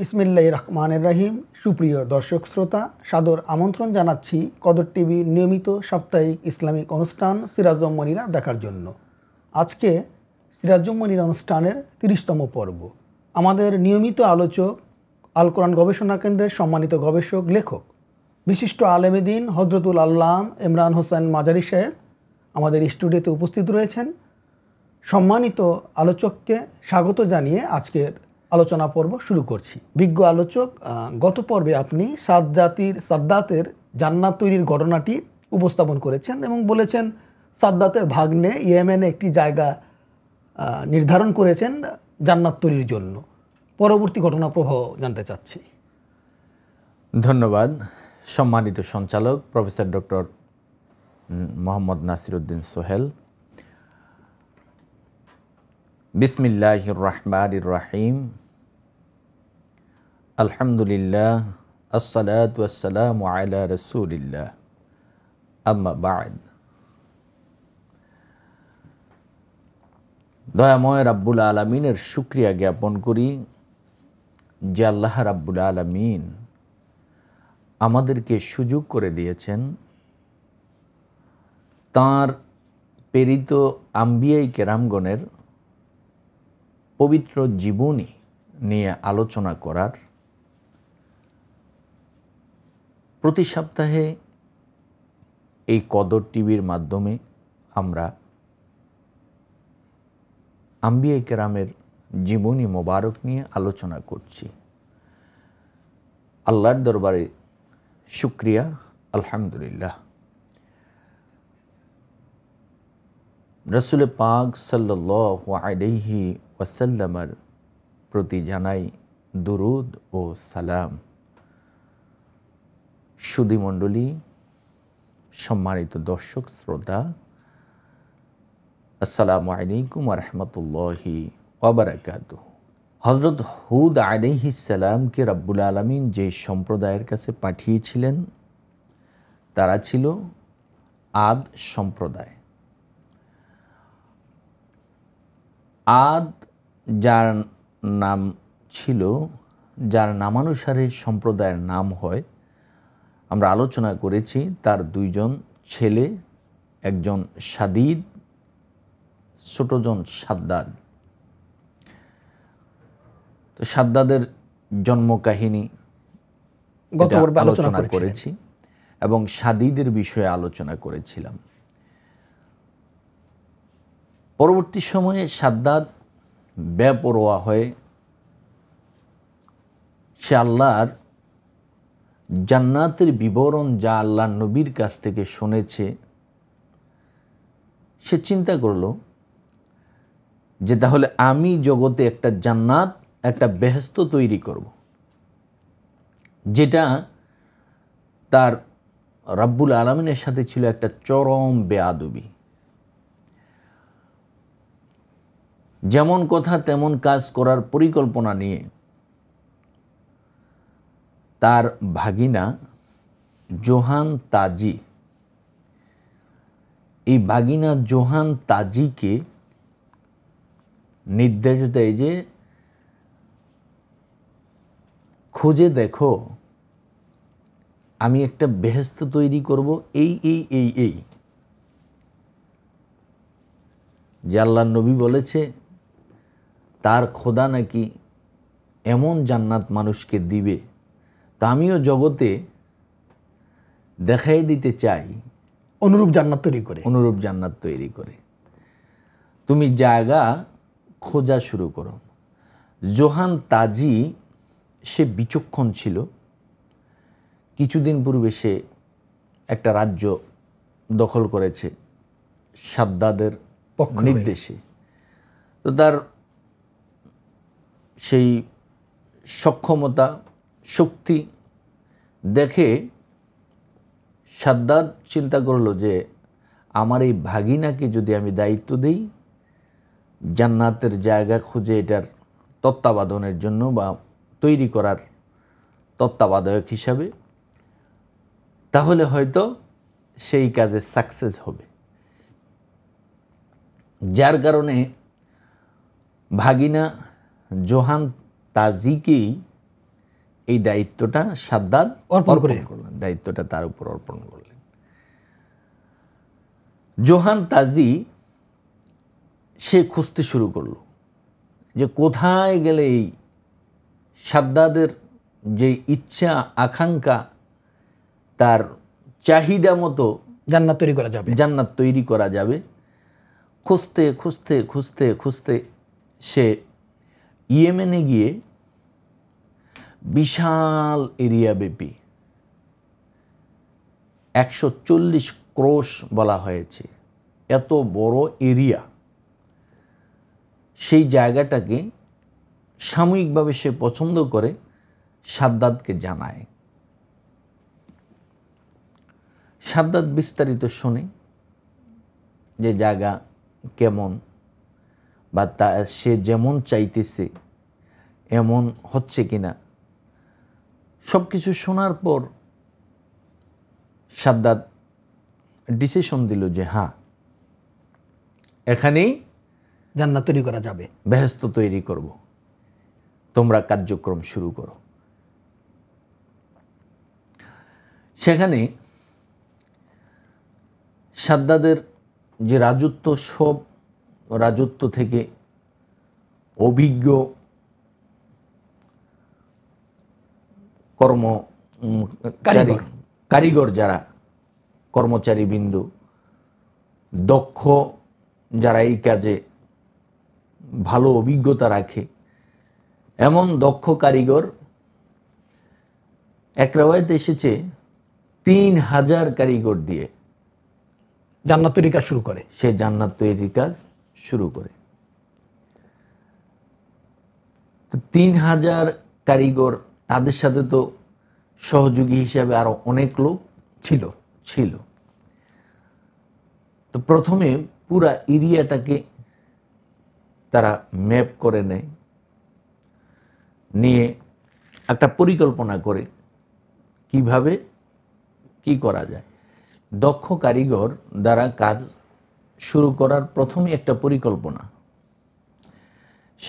বিসমিল্লাহ রহমানের রাহিম সুপ্রিয় দর্শক শ্রোতা সাদর আমন্ত্রণ জানাচ্ছি কদর টিভি নিয়মিত সাপ্তাহিক ইসলামিক অনুষ্ঠান মনিরা দেখার জন্য আজকে সিরাজমণিরা অনুষ্ঠানের তিরিশতম পর্ব আমাদের নিয়মিত আলোচক আল কোরআন গবেষণা কেন্দ্রের সম্মানিত গবেষক লেখক বিশিষ্ট আলেমেদিন হজরতুল আল্লাম ইমরান হোসেন মাজারি সাহেব আমাদের স্টুডিওতে উপস্থিত রয়েছেন সম্মানিত আলোচককে স্বাগত জানিয়ে আজকের আলোচনা পর্ব শুরু করছি বিজ্ঞ আলোচক গত পর্বে আপনি সাত জাতির সাদ্দাতের জান্নাত তৈরির ঘটনাটি উপস্থাপন করেছেন এবং বলেছেন সাদ্দাতের ভাগ্নে ইয়েমেনে একটি জায়গা নির্ধারণ করেছেন জান্নাত তৈরির জন্য পরবর্তী ঘটনা প্রবাহ জানতে চাচ্ছি ধন্যবাদ সম্মানিত সঞ্চালক প্রফেসর ডক্টর মোহাম্মদ নাসিরুদ্দিন সোহেল বিসমিল্লাহির রহমানির রাহিম আলহামদুলিল্লাহ আসসালাতাম আলা রসুলিল্লাহ আম্মা বাদ দয়াময় রাব্বুল আলমিনের শুক্রিয়া জ্ঞাপন করি যে আল্লাহ রাব্বুল আলমিন আমাদেরকে সুযোগ করে দিয়েছেন তার প্রেরিত আম্বিয়াই কেরামগণের পবিত্র জীবনী নিয়ে আলোচনা করার প্রতি সপ্তাহে এই কদর টিভির মাধ্যমে আমরা আম্বিয়া কেরামের জীবনী মোবারক নিয়ে আলোচনা করছি আল্লাহর দরবারে শুক্রিয়া আলহামদুলিল্লাহ রসুল পাক সাল্লু আলহি ওয়াসাল্লামার প্রতি জানাই দুরুদ ও সালাম সুদীমণ্ডলী সম্মানিত দর্শক শ্রোতা আসসালামু আলাইকুম রহমতুল্লাহি ওবরাকাত হজরত হুদ আলিহিসাল্লামকে রাব্বুল আলমিন যে সম্প্রদায়ের কাছে পাঠিয়েছিলেন তারা ছিল আদ সম্প্রদায় আদ যার নাম ছিল যার নামানুসারে সম্প্রদায়ের নাম হয় আমরা আলোচনা করেছি তার দুইজন ছেলে একজন সাদিদ ছোটজন সাদ্দাদ তো সাদ্দাদের জন্মকাহিনী গত আলোচনা করেছি এবং সাদিদের বিষয়ে আলোচনা করেছিলাম পরবর্তী সময়ে সাদ্দাদ বেপরোয়া হয়ে সে আল্লাহর জান্নাতের বিবরণ যা আল্লাহ নবীর কাছ থেকে শুনেছে সে চিন্তা করল যে তাহলে আমি জগতে একটা জান্নাত একটা বেহস্ত তৈরি করব যেটা তার রাব্বুল আলমিনের সাথে ছিল একটা চরম বেয়াদবি যেমন কথা তেমন কাজ করার পরিকল্পনা নিয়ে তার ভাগিনা জোহান তাজি এই ভাগিনা জোহান তাজিকে নির্দেশ দেয় যে খুঁজে দেখো আমি একটা বেহেস্ত তৈরি করব এই এই এই এই যে আল্লাহ নবী বলেছে তার খোদা নাকি এমন জান্নাত মানুষকে দিবে তা আমিও জগতে দেখাই দিতে চাই অনুরূপ জান্নাত তৈরি করে অনুরূপ জান্নাত তৈরি করে তুমি জায়গা খোঁজা শুরু করো জোহান তাজি সে বিচক্ষণ ছিল কিছুদিন পূর্বে সে একটা রাজ্য দখল করেছে সাদ্দাদের নির্দেশে তো তার সেই সক্ষমতা শক্তি দেখে সাদ্দার চিন্তা করলো যে আমার এই ভাগিনাকে যদি আমি দায়িত্ব দিই জান্নাতের জায়গা খুঁজে এটার তত্ত্বাবধানের জন্য বা তৈরি করার তত্ত্বাবধায়ক হিসাবে তাহলে হয়তো সেই কাজে সাকসেস হবে যার কারণে ভাগিনা জোহান তাজিকেই এই দায়িত্বটা সাদ্দাদ অর্পণ করলেন দায়িত্বটা তার উপর অর্পণ করলেন জোহান তাজি সে খুঁজতে শুরু করলো যে কোথায় গেলে এই সাদ্দাদের যে ইচ্ছা আকাঙ্ক্ষা তার চাহিদা মতো জান্নাত তৈরি করা যাবে জান্নাত তৈরি করা যাবে খুঁজতে খুঁজতে খুঁজতে খুঁজতে সে ইয়েমেনে গিয়ে বিশাল এরিয়া ব্যাপী একশো চল্লিশ ক্রোশ বলা হয়েছে এত বড় এরিয়া সেই জায়গাটাকে সাময়িকভাবে সে পছন্দ করে সাদ্দাদকে জানায় সাদ্দাত বিস্তারিত শোনে যে জায়গা কেমন বা তা সে যেমন চাইতেছে এমন হচ্ছে কি না সব কিছু শোনার পর সাদ্দাত ডিসিশন দিল যে হ্যাঁ এখানেই জান্নাত তৈরি করা যাবে বেহস্ত তৈরি করব তোমরা কার্যক্রম শুরু করো সেখানে সাদ্দাদের যে রাজত্ব সব রাজত্ব থেকে অভিজ্ঞ কর্ম কারিগর যারা কর্মচারী বিন্দু দক্ষ যারা এই কাজে ভালো অভিজ্ঞতা রাখে এমন দক্ষ কারিগর এক রায়তে এসেছে তিন হাজার কারিগর দিয়ে জান্নাত তৈরি কাজ শুরু করে সে জান্নাত তৈরির কাজ শুরু করে তো তিন হাজার কারিগর তাদের সাথে তো সহযোগী হিসাবে আরো অনেক লোক ছিল ছিল তো প্রথমে পুরা এরিয়াটাকে তারা ম্যাপ করে নেয় নিয়ে একটা পরিকল্পনা করে কিভাবে কি করা যায় দক্ষ কারিগর দ্বারা কাজ শুরু করার প্রথমেই একটা পরিকল্পনা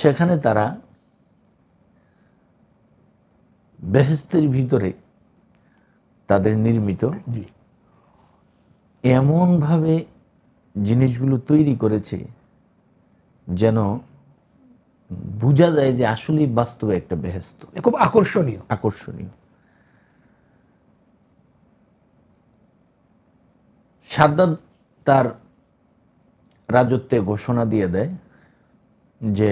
সেখানে তারা বেহেস্তের ভিতরে তাদের নির্মিত এমনভাবে জিনিসগুলো তৈরি করেছে যেন বোঝা যায় যে আসলেই বাস্তবে একটা বেহেস্ত খুব আকর্ষণীয় আকর্ষণীয় সাদ্দ তার রাজত্বে ঘোষণা দিয়ে দেয় যে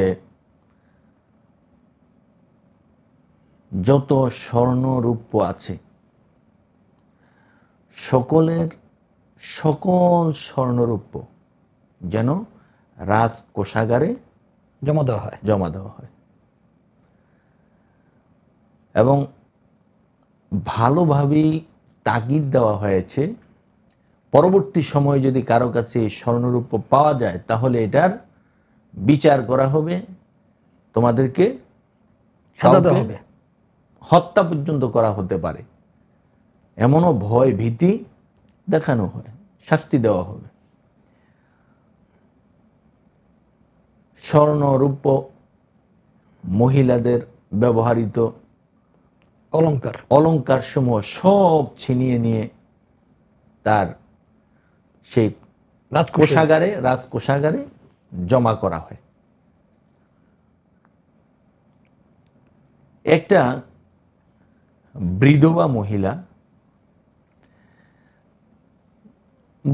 যত স্বর্ণরূপ আছে সকলের সকল স্বর্ণরূপ যেন রাজ কোষাগারে জমা দেওয়া হয় জমা দেওয়া হয় এবং ভালোভাবেই তাগিদ দেওয়া হয়েছে পরবর্তী সময়ে যদি কারো কাছে স্বর্ণরূপ পাওয়া যায় তাহলে এটার বিচার করা হবে তোমাদেরকে হবে হত্যা পর্যন্ত করা হতে পারে এমনও ভয় ভীতি দেখানো হয় শাস্তি দেওয়া হবে স্বর্ণরূপ মহিলাদের ব্যবহৃত অলঙ্কার অলঙ্কার সমূহ সব ছিনিয়ে নিয়ে তার সেই কোষাগারে রাজ কোষাগারে জমা করা হয় একটা বৃধবা মহিলা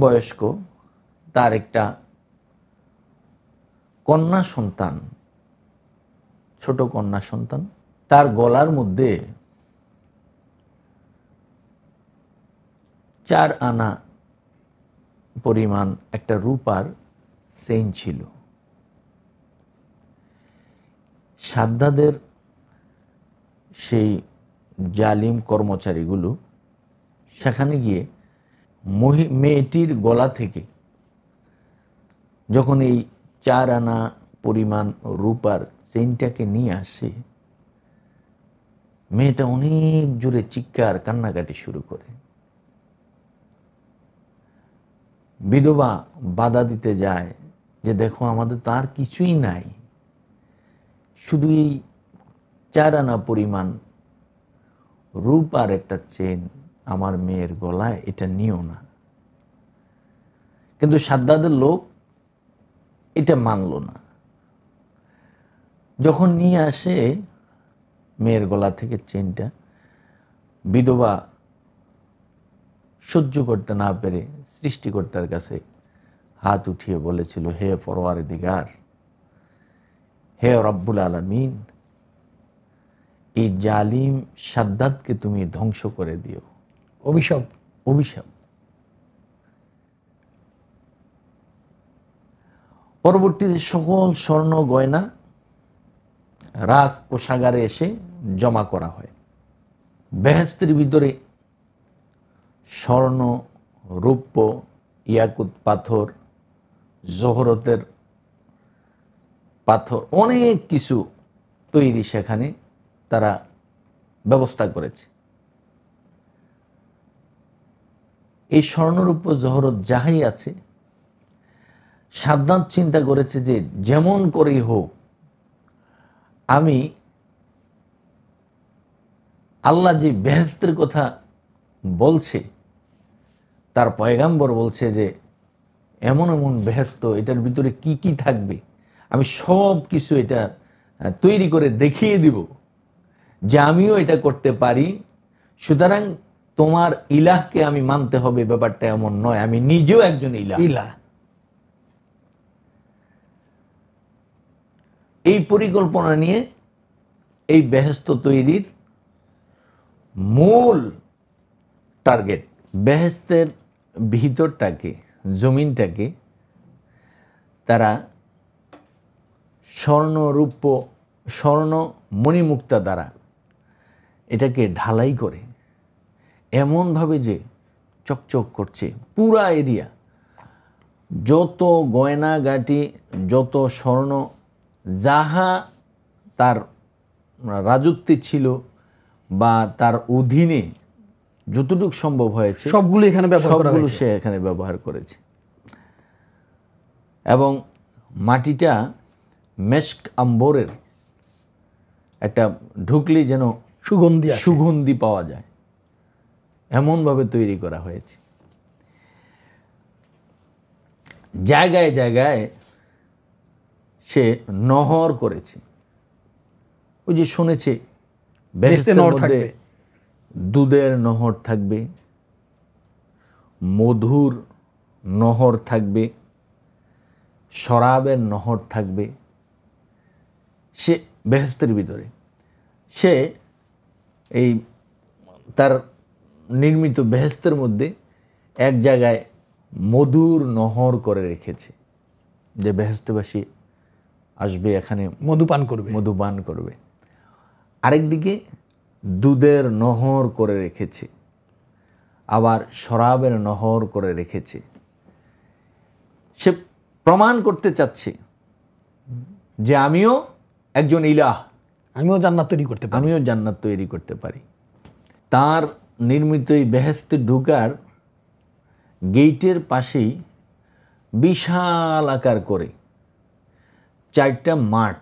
বয়স্ক তার একটা কন্যা সন্তান ছোট কন্যা সন্তান তার গলার মধ্যে চার আনা পরিমাণ একটা রূপার সেন ছিল সাদ্দাদের সেই জালিম কর্মচারীগুলো সেখানে গিয়ে মহি মেয়েটির গলা থেকে যখন এই চার আনা পরিমাণ রূপার চেনটাকে নিয়ে আসে মেয়েটা অনেক জোরে চিৎকার কান্নাকাটি শুরু করে বিধবা বাধা দিতে যায় যে দেখো আমাদের তার কিছুই নাই শুধু এই চার আনা পরিমাণ রূপ আর একটা চেন আমার মেয়ের গলায় এটা নিও না কিন্তু সাদ্দাদের লোক এটা মানল না যখন নিয়ে আসে মেয়ের গলা থেকে চেনটা বিধবা সহ্য করতে না পেরে সৃষ্টিকর্তার কাছে হাত উঠিয়ে বলেছিল হে পরোয়ারে দিগার হে রব্বুল আলমিন এই জালিম সাদ্দাতকে তুমি ধ্বংস করে দিও অভিশাপ অভিশাপ পরবর্তীতে সকল স্বর্ণ গয়না রাজ পোশাগারে এসে জমা করা হয় বেহস্তির ভিতরে স্বর্ণ রূপ্য ইয়াকুত পাথর জহরতের পাথর অনেক কিছু তৈরি সেখানে তারা ব্যবস্থা করেছে এই স্বর্ণরূপ জহরত যাহাই আছে সাদ্দাত চিন্তা করেছে যে যেমন করেই হোক আমি আল্লাহ যে বেহেস্তের কথা বলছে তার পয়গাম্বর বলছে যে এমন এমন ব্যস্ত এটার ভিতরে কি কি থাকবে আমি সব কিছু এটা তৈরি করে দেখিয়ে দিব যে আমিও এটা করতে পারি সুতরাং তোমার ইলাহকে আমি মানতে হবে ব্যাপারটা এমন নয় আমি নিজেও একজন ইলাহ ইলাহ এই পরিকল্পনা নিয়ে এই বেহেস্ত তৈরির মূল টার্গেট বেহেস্তের ভিতরটাকে জমিনটাকে তারা স্বর্ণরূপ্য স্বর্ণ মণিমুক্তা দ্বারা এটাকে ঢালাই করে এমনভাবে যে চকচক করছে পুরা এরিয়া যত গয়নাগাটি যত স্বর্ণ যাহা তার রাজত্বে ছিল বা তার অধীনে যতটুকু সম্ভব হয়েছে সবগুলো এখানে ব্যবহার করা হয়েছে সে এখানে ব্যবহার করেছে এবং মাটিটা মেস্ক আম্বরের একটা ঢুকলে যেন সুগন্ধি সুগন্ধি পাওয়া যায় এমনভাবে তৈরি করা হয়েছে জায়গায় জায়গায় সে নহর করেছে ওই যে শুনেছে বেহেস্তের মধ্যে দুধের নহর থাকবে মধুর নহর থাকবে শরাবের নহর থাকবে সে বেহস্তির ভিতরে সে এই তার নির্মিত বেহেস্তের মধ্যে এক জায়গায় মধুর নহর করে রেখেছে যে বেহেস্তবাসী আসবে এখানে মধুপান করবে মধুপান করবে আরেকদিকে দুধের নহর করে রেখেছে আবার শরাবের নহর করে রেখেছে সে প্রমাণ করতে চাচ্ছে যে আমিও একজন ইলাহ আমিও জান্নাত তৈরি করতে পারি আমিও জান্নাত তৈরি করতে পারি তার নির্মিত এই বেহেস্তে ঢুকার গেইটের পাশেই বিশাল আকার করে চারটা মাঠ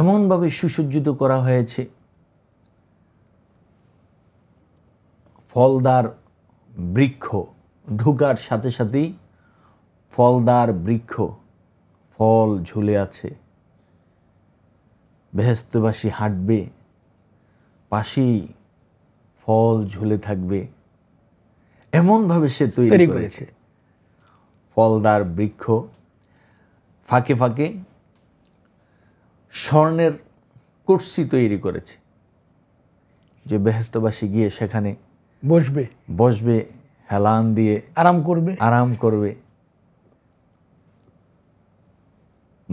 এমনভাবে সুসজ্জিত করা হয়েছে ফলদার বৃক্ষ ঢুকার সাথে সাথেই ফলদার বৃক্ষ ফল ঝুলে আছে বেহেস্তবাসী হাঁটবে পাশেই ফল ঝুলে থাকবে এমনভাবে সে তৈরি করেছে ফলদার বৃক্ষ ফাঁকে ফাঁকে স্বর্ণের কুর্সি তৈরি করেছে যে বেহেস্তবাসী গিয়ে সেখানে বসবে বসবে হেলান দিয়ে আরাম করবে আরাম করবে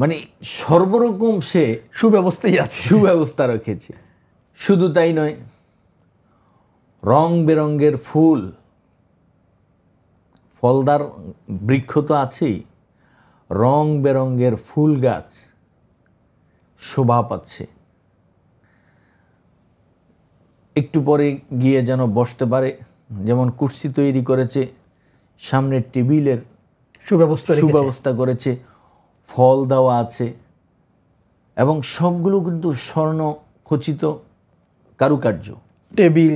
মানে সর্বরকম সে সুব্যবস্থাই আছে সুব্যবস্থা রেখেছে শুধু তাই নয় রং বেরঙ্গের ফুল ফলদার বৃক্ষ তো আছেই রং বেরঙ্গের ফুল গাছ শোভা পাচ্ছে একটু পরে গিয়ে যেন বসতে পারে যেমন কুর্সি তৈরি করেছে সামনে টেবিলের সুব্যবস্থা সুব্যবস্থা করেছে ফল দেওয়া আছে এবং সবগুলো কিন্তু স্বর্ণ খচিত কারুকার্য টেবিল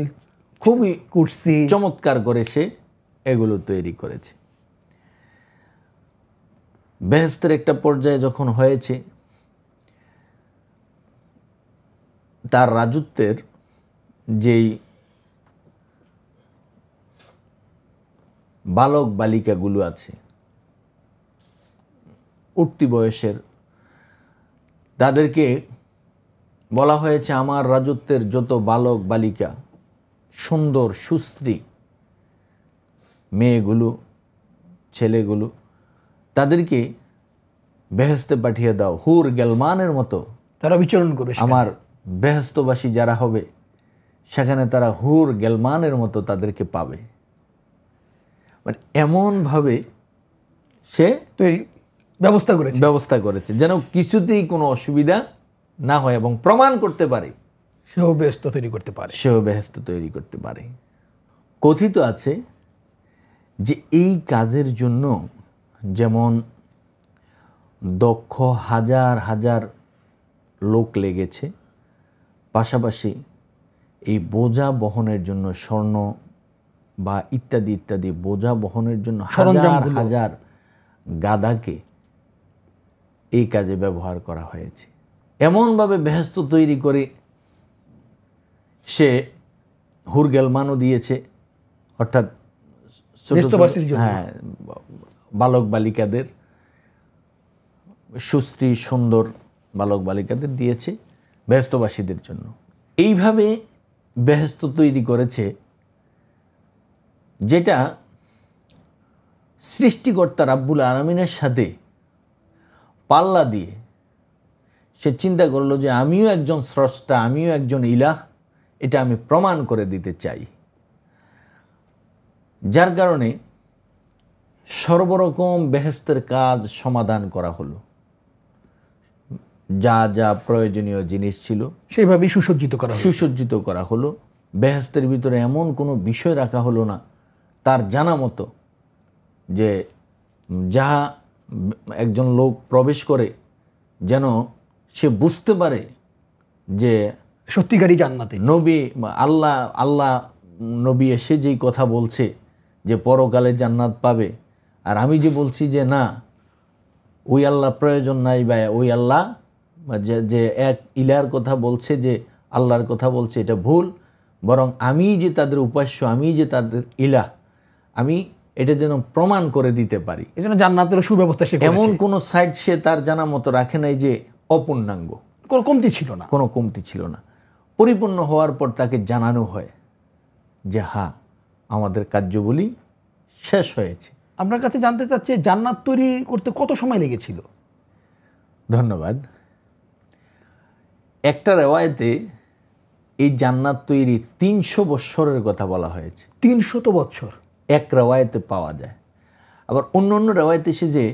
খুবই কুর্সি চমৎকার করেছে এগুলো তৈরি করেছে বেহেস্তের একটা পর্যায়ে যখন হয়েছে তার রাজত্বের যেই বালক বালিকাগুলো আছে উঠতি বয়সের তাদেরকে বলা হয়েছে আমার রাজত্বের যত বালক বালিকা সুন্দর সুশ্রী মেয়েগুলো ছেলেগুলো তাদেরকে বেহেস্তে পাঠিয়ে দাও হুর গেলমানের মতো তারা বিচরণ করে আমার বেহস্তবাসী যারা হবে সেখানে তারা হুর গেলমানের মতো তাদেরকে পাবে মানে এমনভাবে সে তৈরি ব্যবস্থা করেছে ব্যবস্থা করেছে যেন কিছুতেই কোনো অসুবিধা না হয় এবং প্রমাণ করতে পারে সেও ব্যস্ত তৈরি করতে পারে সেও ব্যস্ত তৈরি করতে পারে কথিত আছে যে এই কাজের জন্য যেমন দক্ষ হাজার হাজার লোক লেগেছে পাশাপাশি এই বোঝা বহনের জন্য স্বর্ণ বা ইত্যাদি ইত্যাদি বোঝা বহনের জন্য হাজার হাজার গাদাকে এই কাজে ব্যবহার করা হয়েছে এমনভাবে বেহস্ত তৈরি করে সে হুরগেলমানও দিয়েছে অর্থাৎ হ্যাঁ বালক বালিকাদের সুশ্রী সুন্দর বালক বালিকাদের দিয়েছে ব্যস্তবাসীদের জন্য এইভাবে ব্যস্ত তৈরি করেছে যেটা সৃষ্টিকর্তা রাব্বুল আলমিনের সাথে পাল্লা দিয়ে সে চিন্তা করলো যে আমিও একজন স্রষ্টা আমিও একজন ইলাহ এটা আমি প্রমাণ করে দিতে চাই যার কারণে সর্বরকম বেহেস্তের কাজ সমাধান করা হলো যা যা প্রয়োজনীয় জিনিস ছিল সেইভাবেই সুসজ্জিত করা সুসজ্জিত করা হলো বেহেস্তের ভিতরে এমন কোনো বিষয় রাখা হলো না তার জানা মতো যে যাহা একজন লোক প্রবেশ করে যেন সে বুঝতে পারে যে সত্যিকারী জান্নাতে নবী আল্লাহ আল্লাহ নবী এসে যেই কথা বলছে যে পরকালে জান্নাত পাবে আর আমি যে বলছি যে না ওই আল্লাহ প্রয়োজন নাই বা ওই আল্লাহ যে এক ইলার কথা বলছে যে আল্লাহর কথা বলছে এটা ভুল বরং আমি যে তাদের উপাস্য আমি যে তাদের ইলা আমি এটা যেন প্রমাণ করে দিতে পারি এজন্য জান্নাতের সুব্যবস্থা সে এমন কোনো সাইড সে তার জানা মতো রাখে নাই যে অপূর্ণাঙ্গ কোনো কমতি ছিল না কোনো কমতি ছিল না পরিপূর্ণ হওয়ার পর তাকে জানানো হয় যে হ্যাঁ আমাদের কার্যবলি শেষ হয়েছে আপনার কাছে জানতে চাচ্ছি জান্নাত তৈরি করতে কত সময় লেগেছিল ধন্যবাদ একটা রেওয়ায়তে এই জান্নাত তৈরি তিনশো বৎসরের কথা বলা হয়েছে তিনশত বৎসর এক রেওয়ায়তে পাওয়া যায় আবার অন্য অন্য রেওয়ায়তে এসে যে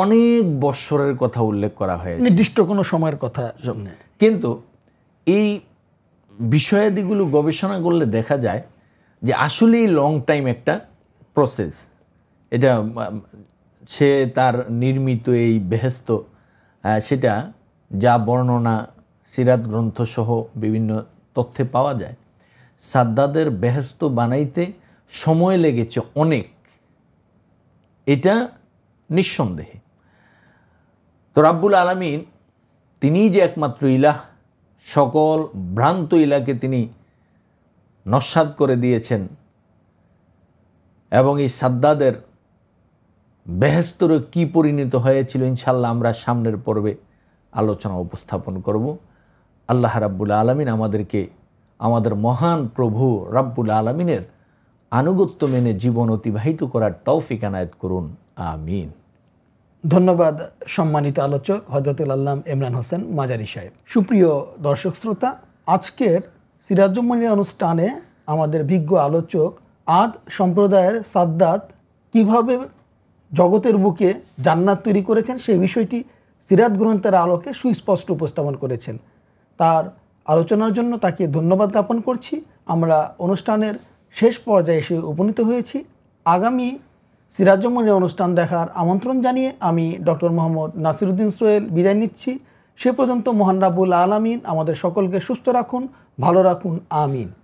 অনেক বৎসরের কথা উল্লেখ করা হয়েছে নির্দিষ্ট কোনো সময়ের কথা কিন্তু এই বিষয়াদিগুলো গবেষণা করলে দেখা যায় যে আসলেই লং টাইম একটা প্রসেস এটা সে তার নির্মিত এই বেহেস্ত সেটা যা বর্ণনা সিরাত গ্রন্থসহ বিভিন্ন তথ্যে পাওয়া যায় সাদ্দাদের বেহস্ত বানাইতে সময় লেগেছে অনেক এটা নিঃসন্দেহে তো রাব্বুল আলমিন তিনিই যে একমাত্র ইলাহ সকল ভ্রান্ত ইলাকে তিনি নস্বাদ করে দিয়েছেন এবং এই সাদ্দাদের বেহেস্তর কি পরিণত হয়েছিল ইনশাল্লাহ আমরা সামনের পর্বে আলোচনা উপস্থাপন করব আল্লাহ রাব্বুল আলমিন আমাদেরকে আমাদের মহান প্রভু রাব্বুল আলমিনের আনুগত্য মেনে জীবন অতিবাহিত করার তৌফিক আনায়ত করুন আমিন ধন্যবাদ সম্মানিত আলোচক হজরতুল আল্লাম ইমরান হোসেন মাজারি সাহেব সুপ্রিয় দর্শক শ্রোতা আজকের সিরাজুম্মানিয়া অনুষ্ঠানে আমাদের বিজ্ঞ আলোচক আদ সম্প্রদায়ের সাদ্দাত কিভাবে জগতের বুকে জান্নাত তৈরি করেছেন সেই বিষয়টি সিরাত গ্রন্থের আলোকে সুস্পষ্ট উপস্থাপন করেছেন তার আলোচনার জন্য তাকে ধন্যবাদ জ্ঞাপন করছি আমরা অনুষ্ঠানের শেষ পর্যায়ে এসে উপনীত হয়েছি আগামী সিরাজমনের অনুষ্ঠান দেখার আমন্ত্রণ জানিয়ে আমি ডক্টর মোহাম্মদ নাসিরুদ্দিন সোহেল বিদায় নিচ্ছি সে পর্যন্ত মোহান রাবুল আলামিন আমাদের সকলকে সুস্থ রাখুন ভালো রাখুন আমিন